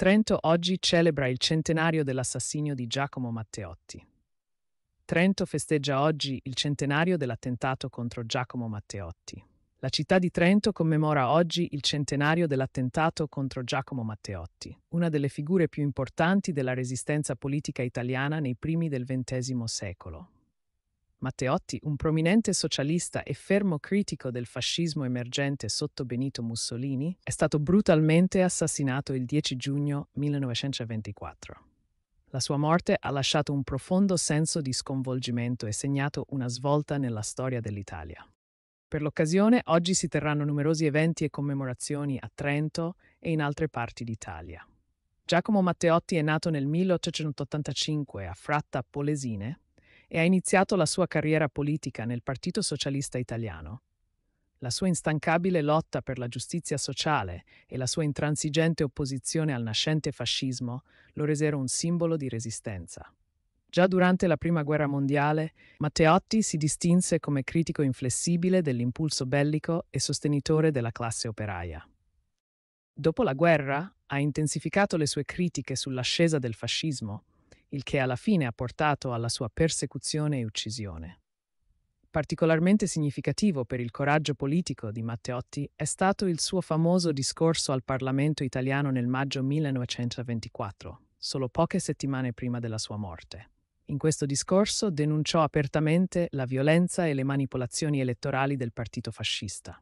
Trento oggi celebra il centenario dell'assassinio di Giacomo Matteotti. Trento festeggia oggi il centenario dell'attentato contro Giacomo Matteotti. La città di Trento commemora oggi il centenario dell'attentato contro Giacomo Matteotti, una delle figure più importanti della resistenza politica italiana nei primi del XX secolo. Matteotti, un prominente socialista e fermo critico del fascismo emergente sotto Benito Mussolini, è stato brutalmente assassinato il 10 giugno 1924. La sua morte ha lasciato un profondo senso di sconvolgimento e segnato una svolta nella storia dell'Italia. Per l'occasione oggi si terranno numerosi eventi e commemorazioni a Trento e in altre parti d'Italia. Giacomo Matteotti è nato nel 1885 a Fratta Polesine, e ha iniziato la sua carriera politica nel Partito Socialista Italiano. La sua instancabile lotta per la giustizia sociale e la sua intransigente opposizione al nascente fascismo lo resero un simbolo di resistenza. Già durante la Prima Guerra Mondiale, Matteotti si distinse come critico inflessibile dell'impulso bellico e sostenitore della classe operaia. Dopo la guerra ha intensificato le sue critiche sull'ascesa del fascismo il che alla fine ha portato alla sua persecuzione e uccisione. Particolarmente significativo per il coraggio politico di Matteotti è stato il suo famoso discorso al Parlamento italiano nel maggio 1924, solo poche settimane prima della sua morte. In questo discorso denunciò apertamente la violenza e le manipolazioni elettorali del partito fascista.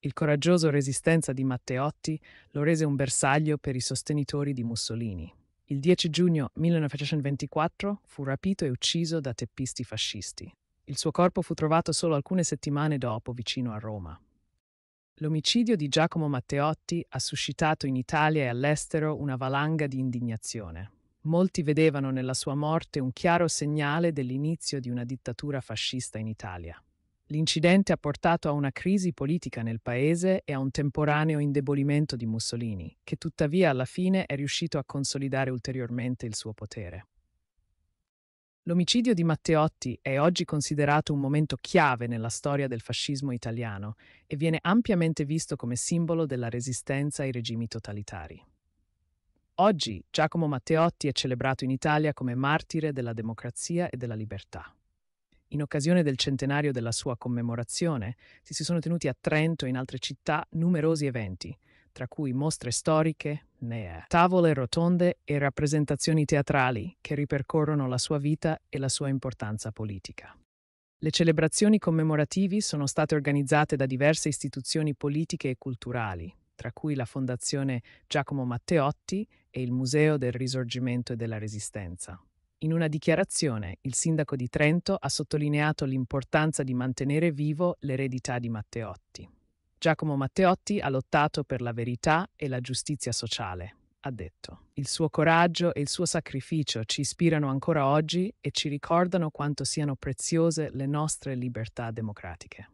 Il coraggioso resistenza di Matteotti lo rese un bersaglio per i sostenitori di Mussolini, il 10 giugno 1924 fu rapito e ucciso da teppisti fascisti. Il suo corpo fu trovato solo alcune settimane dopo vicino a Roma. L'omicidio di Giacomo Matteotti ha suscitato in Italia e all'estero una valanga di indignazione. Molti vedevano nella sua morte un chiaro segnale dell'inizio di una dittatura fascista in Italia. L'incidente ha portato a una crisi politica nel paese e a un temporaneo indebolimento di Mussolini, che tuttavia alla fine è riuscito a consolidare ulteriormente il suo potere. L'omicidio di Matteotti è oggi considerato un momento chiave nella storia del fascismo italiano e viene ampiamente visto come simbolo della resistenza ai regimi totalitari. Oggi Giacomo Matteotti è celebrato in Italia come martire della democrazia e della libertà. In occasione del centenario della sua commemorazione, si sono tenuti a Trento e in altre città numerosi eventi, tra cui mostre storiche, nea, eh, tavole rotonde e rappresentazioni teatrali che ripercorrono la sua vita e la sua importanza politica. Le celebrazioni commemorativi sono state organizzate da diverse istituzioni politiche e culturali, tra cui la Fondazione Giacomo Matteotti e il Museo del Risorgimento e della Resistenza. In una dichiarazione, il sindaco di Trento ha sottolineato l'importanza di mantenere vivo l'eredità di Matteotti. Giacomo Matteotti ha lottato per la verità e la giustizia sociale, ha detto. Il suo coraggio e il suo sacrificio ci ispirano ancora oggi e ci ricordano quanto siano preziose le nostre libertà democratiche.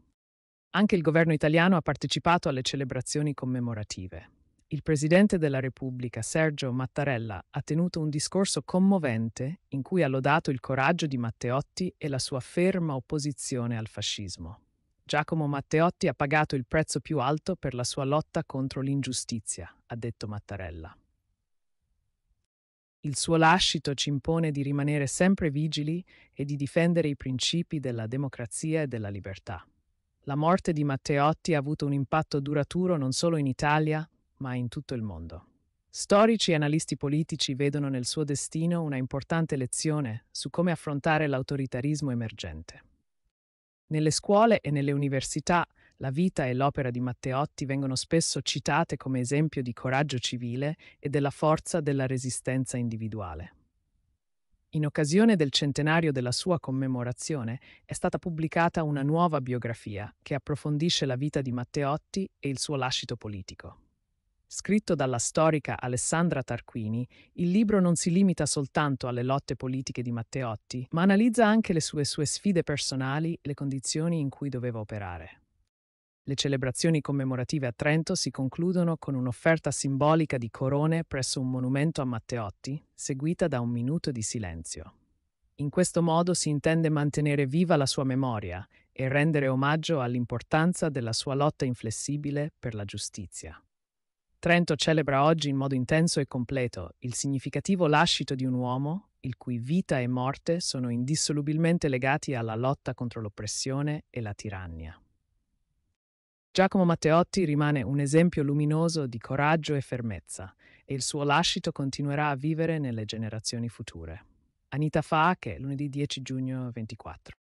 Anche il governo italiano ha partecipato alle celebrazioni commemorative il Presidente della Repubblica Sergio Mattarella ha tenuto un discorso commovente in cui ha lodato il coraggio di Matteotti e la sua ferma opposizione al fascismo. Giacomo Matteotti ha pagato il prezzo più alto per la sua lotta contro l'ingiustizia, ha detto Mattarella. Il suo lascito ci impone di rimanere sempre vigili e di difendere i principi della democrazia e della libertà. La morte di Matteotti ha avuto un impatto duraturo non solo in Italia, ma in tutto il mondo. Storici e analisti politici vedono nel suo destino una importante lezione su come affrontare l'autoritarismo emergente. Nelle scuole e nelle università la vita e l'opera di Matteotti vengono spesso citate come esempio di coraggio civile e della forza della resistenza individuale. In occasione del centenario della sua commemorazione è stata pubblicata una nuova biografia che approfondisce la vita di Matteotti e il suo lascito politico. Scritto dalla storica Alessandra Tarquini, il libro non si limita soltanto alle lotte politiche di Matteotti, ma analizza anche le sue, sue sfide personali e le condizioni in cui doveva operare. Le celebrazioni commemorative a Trento si concludono con un'offerta simbolica di corone presso un monumento a Matteotti, seguita da un minuto di silenzio. In questo modo si intende mantenere viva la sua memoria e rendere omaggio all'importanza della sua lotta inflessibile per la giustizia. Trento celebra oggi in modo intenso e completo il significativo lascito di un uomo il cui vita e morte sono indissolubilmente legati alla lotta contro l'oppressione e la tirannia. Giacomo Matteotti rimane un esempio luminoso di coraggio e fermezza e il suo lascito continuerà a vivere nelle generazioni future. Anita Faache, lunedì 10 giugno 24.